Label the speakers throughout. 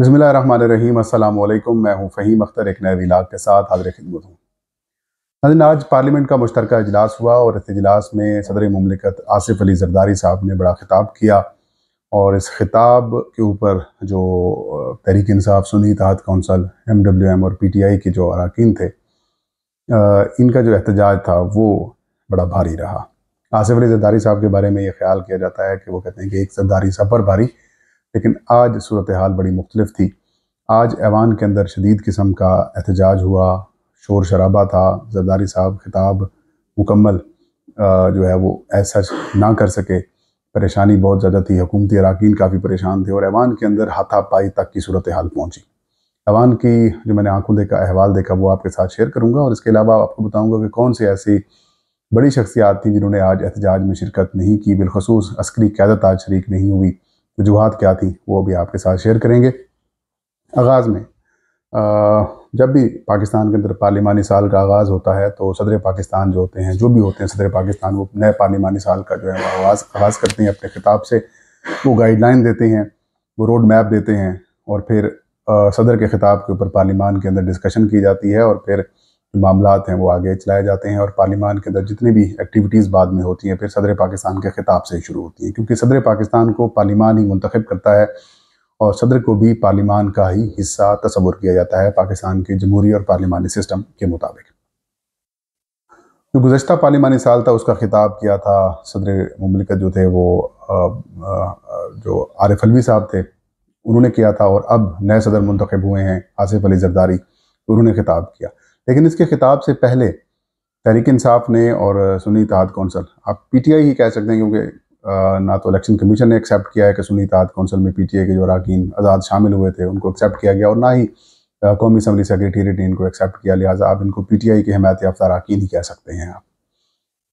Speaker 1: बसमिलीम अल्लाम मैं हूं फ़हीम अख्तर एक नए विलाग के साथ हाजिर खिदमत हूँ नाजिन आज पार्लियामेंट का मुश्तरक अजलास हुआ और इस अजलास में सदर ममलिकत आसिफ अली जरदारी साहब ने बड़ा खिताब किया और इस खिताब के ऊपर जो तहरीक इंसाफ सुनी तहत कौंसल एम डब्ल्यू एम और पी टी आई के जो अरकान थे इनका जो एहतजाज था वो बड़ा भारी रहा आसिफ अली जरदारी साहब के बारे में ये ख्याल किया जाता है कि वो कहते हैं कि एक जरदारी सब पर भारी लेकिन आज सूरत हाल बड़ी मुख्तलिफ थी आज ऐवान के अंदर शदीद किस्म का एहतजाज हुआ शोर शराबा था जरदारी साहब खिताब मुकम्मल जो है वो ऐसा ना कर सके परेशानी बहुत ज़्यादा थी हुकूमती अरकान काफ़ी परेशान थे और ऐवान के अंदर हाथापाई तक की सूरत हाल पहुँची ऐवान की जो मैंने आंखों देखा अहवाल देखा वो आपके साथ शेयर करूँगा और इसके अलावा आपको बताऊँगा कि कौन सी ऐसी बड़ी शख्सियात थी जिन्होंने आज एहतजाज में शिरकत नहीं की बिलखसूस अस्करी क्यादत आज शरीक नहीं हुई वजूहत क्या थी वो भी आपके साथ शेयर करेंगे आगाज़ में आ, जब भी पाकिस्तान के अंदर पार्लिमानी साल का आगाज़ होता है तो सदर पाकिस्तान जो होते हैं जो भी होते हैं सदर पाकिस्तान वो नए पार्लिमानी साल का जो है वो आगाज़ आगाज़ करते हैं अपने खिताब से वो गाइडलाइन देते हैं वो रोड मैप देते हैं और फिर आ, सदर के खिताब के ऊपर पार्लिमान के अंदर डिस्कशन की जाती है और फिर मामला हैं वो आगे चलाए जाते हैं और पार्लिमान के अंदर जितनी भी एक्टिविटीज़ बाद में होती हैं फिर सदर पाकिस्तान के खिताब से शुरू होती हैं क्योंकि सदर पाकिस्तान को पार्लिमान ही मंतखब करता है और सदर को भी पार्लिमान का ही हिस्सा तस्वुर किया जाता है पाकिस्तान के जमहूरी और पार्लिमानी सिस्टम के मुताबिक जो गुजशत पार्लिमानी साल था उसका खिताब किया था सदर ममलिकत जो थे वो आ, आ, जो आरिफ अलवी साहब थे उन्होंने किया था और अब नए सदर मंतखब हुए हैं आसिफ अली जरदारी उन्होंने खिताब किया लेकिन इसके खिताब से पहले तहरीक इंसाफ ने और सुनी इतिहाद कौंसल आप पीटीआई ही कह सकते हैं क्योंकि ना तो इलेक्शन कमीशन ने एक्सेप्ट किया है कि सुनी इतिहाद कौंसल में पीटीआई के जो अरकान आज़ाद शामिल हुए थे उनको एक्सेप्ट किया गया और ना ही कौमी असम्बली सेक्रेटेरिएट ने इनको एक्सेप्ट किया लिहाजा आप इनको पी टी आई के हमायत याफ्ता अरकान ही कह सकते हैं आप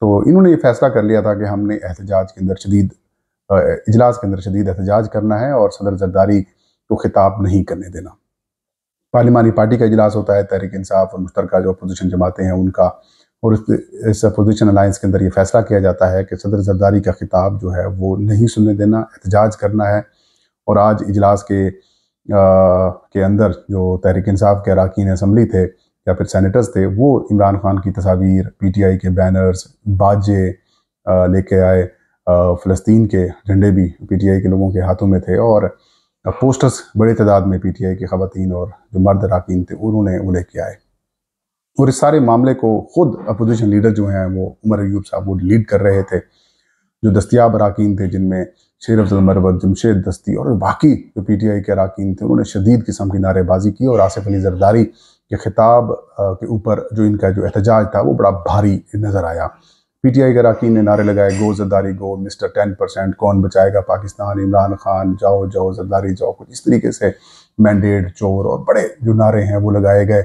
Speaker 1: तो इन्होंने ये फैसला कर लिया था कि हमने एहतजाज के अंदर शदीद इजलास के अंदर शदीद एहतजाज करना है और सदर जरदारी को खिताब नहीं करने देना पार्लिमानी पार्टी का इजलास होता है तहरीक इंसाफ और मुश्तर जो अपोजिशन जमाते हैं उनका और इस इस अपोजिशन अलायंस के अंदर ये फैसला किया जाता है कि सदर जरदारी का खिताब जो है वो नहीं सुनने देना एहतजाज करना है और आज इजलास के आ, के अंदर जो तहरीक इंसाफ के अरकान असम्बली थे या फिर सैनिटर्स थे वो इमरान खान की तस्वीर पी टी आई के बैनर्स बाजे लेके आए फ़लस्तीन के झंडे भी पी टी आई के लोगों के हाथों में थे और अब पोस्टर्स बड़े तादाद में पी टी आई की खातन और जो मर्द अरकान थे उन्होंने उन्हें किया है और इस सारे मामले को ख़ुद अपोजिशन लीडर जो हैं वो उमर अयूब साहब वो लीड कर रहे थे जो दस्तियाब अरकान थे जिनमें शेर अफजल मरवत जमशेद दस्ती और बाकी जो पी टी आई के अरकान थे उन्होंने शदीद किस्म की नारेबाजी की और आसिफ अली जरदारी के खिताब के ऊपर जो इनका जो एहतजाज था वो बड़ा भारी नज़र आया पीटीआई के अरकान ने नारे लगाए गो जद्दारी गो मिस्टर टेन परसेंट कौन बचाएगा पाकिस्तान इमरान खान जाओ जाओ जद्दारी जाओ कुछ इस तरीके से मैंडेट चोर और बड़े जो नारे हैं वो लगाए गए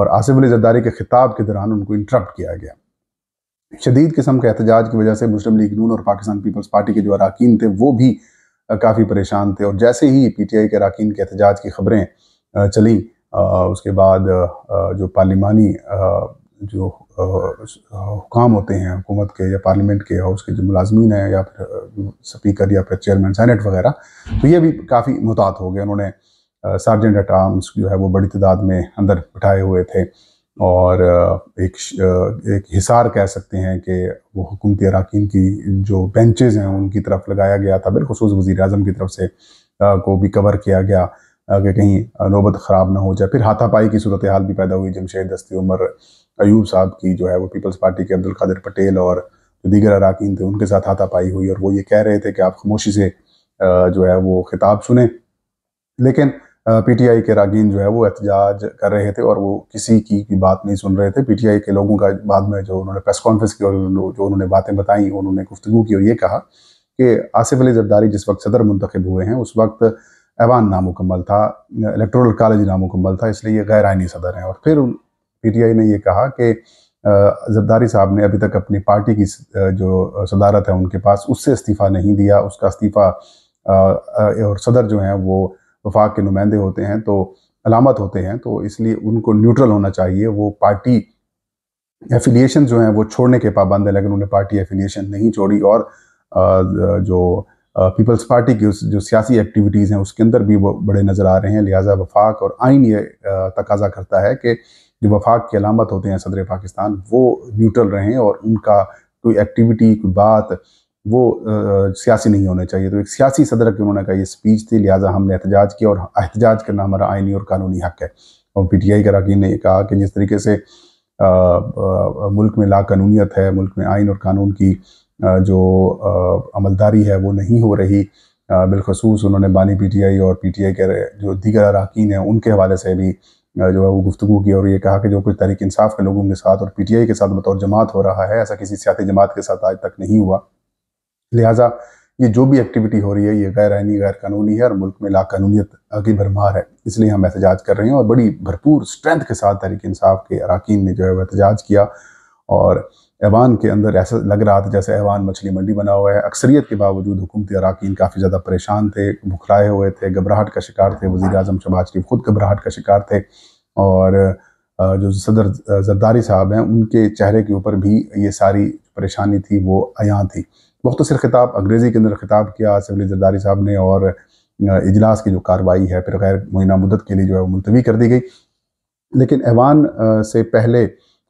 Speaker 1: और आसिफ अली जद्दारी के खिताब के दौरान उनको इंटरप्ट किया गया शदीद किस्म के एहतजाज की वजह से मुस्लिम लीग नून और पाकिस्तान पीपल्स पार्टी के जो अरकान थे वो भी काफ़ी परेशान थे और जैसे ही पी टी आई के अरकान के एहतजाज की खबरें चली उसके बाद जो पार्लिमानी जो हुकाम होते हैं हुकूमत के या पार्लियामेंट के हाउस के जो मुलाजमीन हैं या फिर स्पीकर या फिर चेयरमैन सैनट वगैरह तो ये भी काफ़ी मुहतात हो गए उन्होंने सार्जेंट एट आर्म्स जो है वो बड़ी तादाद में अंदर बिठाए हुए थे और एक एक हिसार कह सकते हैं कि वो हुकूमती अरकान की जो बेंचेज़ हैं उनकी तरफ लगाया गया था बिलखसूस वज़ी अजम की तरफ से को भी कवर किया गया कि कहीं नौबत ख़राब ना हो जाए फिर हाथापाई की सूरत हाल भी पैदा हुई जमशेद दस्ती उमर अयूब साहब की जो है वो पीपल्स पार्टी के अब्दुल कादिर पटेल और जो दीगर अरकान थे उनके साथ हाथापाई हुई और वो ये कह रहे थे कि आप खामोशी से जो है वो खिताब सुने लेकिन पीटीआई के रागीन जो है वो एहतजाज कर रहे थे और वो किसी की भी बात नहीं सुन रहे थे पीटीआई के लोगों का बाद में जो उन्होंने प्रेस कॉन्फ्रेंस की और जो उन्होंने बातें बताई उन्होंने गुफ्तु की और ये कहा कि आसिफ अली जरदारी जिस वक्त सदर मुंतखब हुए हैं उस वक्त ऐवान नामुकम्मल था इलेक्ट्रल कॉलेज नामुकम्मल था इसलिए ये गैर आइनी सदर हैं और फिर पीटीआई ने यह कहा कि जरदारी साहब ने अभी तक अपनी पार्टी की जो सदारत है उनके पास उससे इस्तीफ़ा नहीं दिया उसका इस्तीफ़ा और सदर जो हैं वो वफाक के नुमाइंदे होते हैं तो अलामत होते हैं तो इसलिए उनको न्यूट्रल होना चाहिए वो पार्टी एफिलिएशन जो हैं वो छोड़ने के पाबंद है लेकिन उन्हें पार्टी एफिलिएशन नहीं छोड़ी और जो पीपल्स पार्टी की जो सियासी एक्टिविटीज़ हैं उसके अंदर भी वो बड़े नज़र आ रहे हैं लिहाजा वफाक और आइन ये तकाजा करता है कि जो वफाक की अलामत होते हैं सदर पाकिस्तान वो न्यूट्रल रहें और उनका कोई एक्टिविटी कोई बात वो सियासी नहीं होने चाहिए तो एक सियासी सदर के उन्होंने कहा ये स्पीच थी लिहाजा हमने एहतजाज किया और एहतजाज करना हमारा आइनी और कानूनी हक है और पी टी आई का अरकान ने कहा कि जिस तरीके से आ, आ, मुल्क में लाकानूनीत है मुल्क में आइन और कानून की जो अमलदारी है वो नहीं हो रही बिलखसूस उन्होंने बानी पी टी आई और पी टी आई के जो दीगर अरकान हैं उनके हवाले से भी जो है वो गुफ्तु की और ये कहा कि जो कुछ तहरीक इंसाफ के लोगों के साथ और पी टी आई के साथ बतौर जमात हो रहा है ऐसा किसी सियासी जमात के साथ आज तक नहीं हुआ लिहाजा ये जो भी एक्टिविटी हो रही है ये गैर आनी गैर कानूनी है और मुल्क में लाकानूनीत की भरमार है इसलिए हम एहतजाज कर रहे हैं और बड़ी भरपूर स्ट्रेंथ के साथ तहरीक इंसाफ के अरकान ने जो है वह एहतजाज किया और ऐवान के अंदर ऐसा लग रहा था जैसे ऐवान मछली मंडी बना हुआ है अक्सरीत के बावजूद हुकूमती अरकान काफ़ी ज़्यादा परेशान थे भुखलाए हुए थे घबराहट का शिकार थे वज़ी अजम शबाज के खुद घबराहट का शिकार थे और जो सदर जरदारी साहब हैं उनके चेहरे के ऊपर भी ये सारी परेशानी थी वो अयाँ थी मुख्तर खिताब अंग्रेज़ी के अंदर खिताब किया सिविल जरदारी साहब ने और इजलास की जो कार्रवाई है फिर गैर मुइना मुदत के लिए जो है वो मुलतवी कर दी गई लेकिन ऐवान से पहले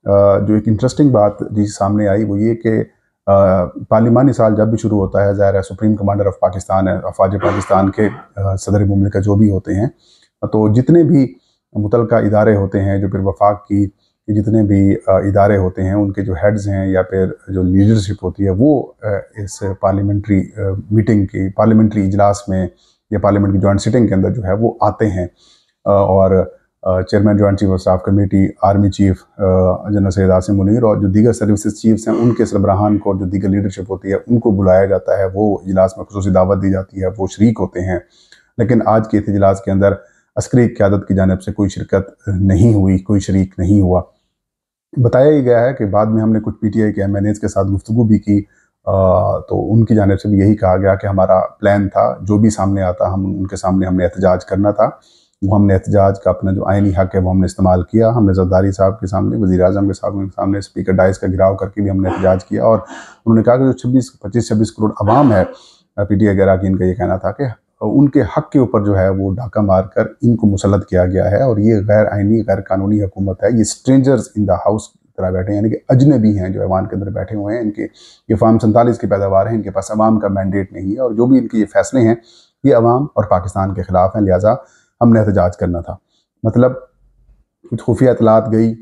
Speaker 1: जो एक इंटरेस्टिंग बात जी सामने आई वो ये कि पार्लिमानी साल जब भी शुरू होता है ज़ाहिर है सुप्रीम कमांडर ऑफ पाकिस्तान है अफवाज पाकिस्तान के सदर ममलिका जो भी होते हैं तो जितने भी मुतल इदारे होते हैं जो फिर वफाक की जितने भी इदारे होते हैं उनके जो हेड्स हैं या फिर जो लीडरशिप होती है वो इस पार्लियामेंट्री मीटिंग की पार्लियामेंट्री इजलास में या पार्लियामेंट की जॉइंट सिटिंग के अंदर जो है वो आते हैं और chairman joint chief of staff committee army chief general Syed Asim Munir और जो दीगर सर्विस चीफ्स हैं उनके सरबराहान को जो दीगर लीडरशिप होती है उनको बुलाया जाता है वो इजलास में खसूस दावत दी जाती है वो शरीक होते हैं लेकिन आज के इजलास के अंदर अस्करी क्यादत की जानब से कोई शिरकत नहीं हुई कोई शरीक नहीं हुआ बताया ही गया है कि बाद में हमने कुछ पी टी आई के एम एन एज के साथ गुफ्तु भी की आ, तो उनकी जानब से भी यही कहा गया कि हमारा प्लान था जो भी सामने आता हम उनके सामने हमने एहतजाज करना था वो हमने एहतजाज का अपना जो आइनी हक है वो हमने इस्तेमाल किया हमने जरदारी साहब के सामने वजी अजम के साहब के सामने स्पीकर डाइस का घिराव करके भी हमने एहतजाज किया और उन्होंने कहा कि जो छब्बीस पच्चीस छब्बीस करोड़ आवाम है पी टी आई की इनका ये कहना था कि उनके हक के ऊपर जो है वो डाका मारकर इनको मुसलत किया गया है और ये गैर आइनी गैर कानूनी हुकूमत है ये स्ट्रेंजर्स इन द हाउस तरह बैठे हैं यानी कि अजनबी हैं जो ऐवान के अंदर बैठे हुए हैं इनके ये फार्म सैंतालीस की पैदावार है इनके पास अवाम का मैंडेट नहीं है और जो भी इनके ये फैसले हैं ये अवाम और पाकिस्तान के खिलाफ हैं लिहाजा हमने एहतजाज करना था मतलब कुछ खुफिया अतलात गई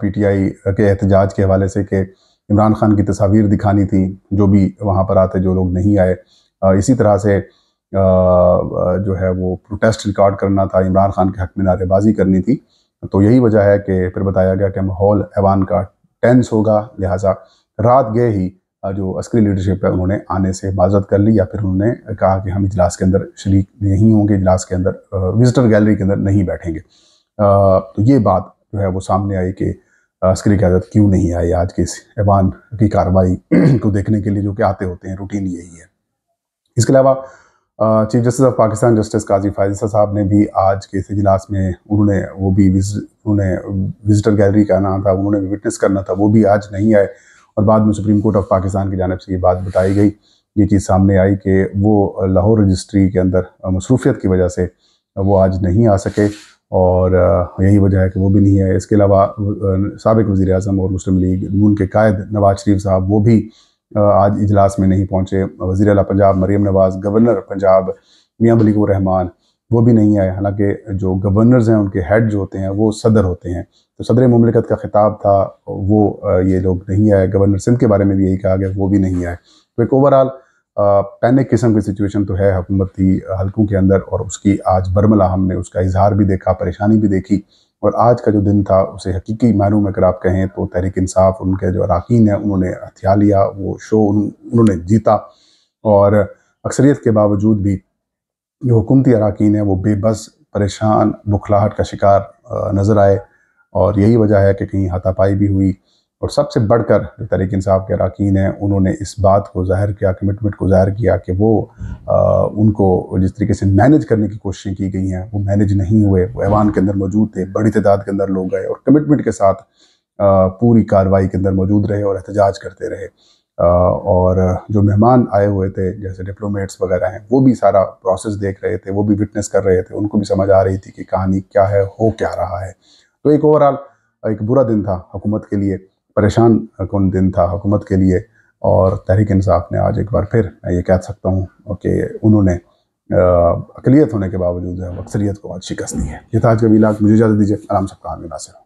Speaker 1: पी टी आई के एहतजाज के हवाले से कि इमरान खान की तस्वीर दिखानी थी जो भी वहाँ पर आते जो लोग नहीं आए इसी तरह से जो है वो प्रोटेस्ट रिकॉर्ड करना था इमरान खान के हक में नारेबाजी करनी थी तो यही वजह है कि फिर बताया गया कि माहौल ऐवान का टेंस होगा लिहाजा रात गए ही जो अस्करी लीडरशिप है उन्होंने आने से माजरत कर ली या फिर उन्होंने कहा कि हम इजलास के अंदर शरीक नहीं होंगे इजलास के अंदर विजिटर गैलरी के अंदर नहीं बैठेंगे तो ये बात जो है वो सामने आई कि अस्करी क्यादत क्यों नहीं आई आज के इस ऐवान की कार्रवाई को देखने के लिए जो कि आते होते हैं रूटीन यही है इसके अलावा chief justice of Pakistan justice Qazi Faez साहब ने भी आज के इस इजलास में उन्होंने वो भी विज, उन्होंने विजिटर गैलरी का आना था उन्होंने विटनेस करना था वो भी आज नहीं आए और बाद में सुप्रीम कोर्ट ऑफ पाकिस्तान की जानब से ये बात बताई गई ये चीज़ सामने आई कि वो लाहौर रजिस्ट्री के अंदर मसरूफियत की वजह से वो आज नहीं आ सके और यही वजह है कि वो भी नहीं है इसके अलावा सबक वज़ी अजम और मुस्लिम लीग नून के कायद नवाज शरीफ साहब वो भी आज इजलास में नहीं पहुँचे वज़ी अला पंजाब मरीम नवाज़ गवर्नर पंजाब मियाँ मलिकमान वो भी नहीं आए हालांकि जो गवर्नर्स हैं उनके हेड जो होते हैं वो सदर होते हैं तो सदर ममलिकत का खिताब था वो ये लोग नहीं आए गवर्नर सिंध के बारे में भी यही कहा गया वो भी नहीं आए तो एक ओवरऑल पैनिक किस्म की सिचुएशन तो है हुकूमती हलकों के अंदर और उसकी आज बरमला हमने उसका इजहार भी देखा परेशानी भी देखी और आज का जो दिन था उसे हकीकी मानू में अगर आप कहें तो तहरीक इंसाफ उनके जो अरकान हैं उन्होंने हथियार लिया वो शो उन्होंने जीता और अक्सरियत के बावजूद भी जो हुकूमती अरकान हैं वो बेबस परेशान बुखलाहट का शिकार नज़र आए और यही वजह है कि कहीं हाथापाई भी हुई और सबसे बढ़कर जो तहरीक इंसाफ के अरकान हैं उन्होंने इस बात को ज़ाहिर किया कमिटमेंट को ज़ाहिर किया कि वो आ, उनको जिस तरीके से मैनेज करने की कोशिशें की गई हैं वो मैनेज नहीं हुए वो ऐवान के अंदर मौजूद थे बड़ी तादाद के अंदर लोग गए और कमिटमेंट के साथ आ, पूरी कार्रवाई के अंदर मौजूद रहे और एहतजाज करते रहे और जो मेहमान आए हुए थे जैसे डिप्लोमेट्स वगैरह हैं वो भी सारा प्रोसेस देख रहे थे वो भी विटनेस कर रहे थे उनको भी समझ आ रही थी कि कहानी क्या है हो क्या रहा है तो एक ओवरऑल एक बुरा दिन था हुकूमत के लिए परेशान कौन दिन था हुकूमत के लिए और तहरीक इंसाफ ने आज एक बार फिर मैं ये कह सकता हूँ कि उन्होंने अकलीत होने के बावजूद अक्सरीत को आज शिकस्त दी है ये था आज का मुझे इजाज़त दीजिए आराम सबका आमिर नासिर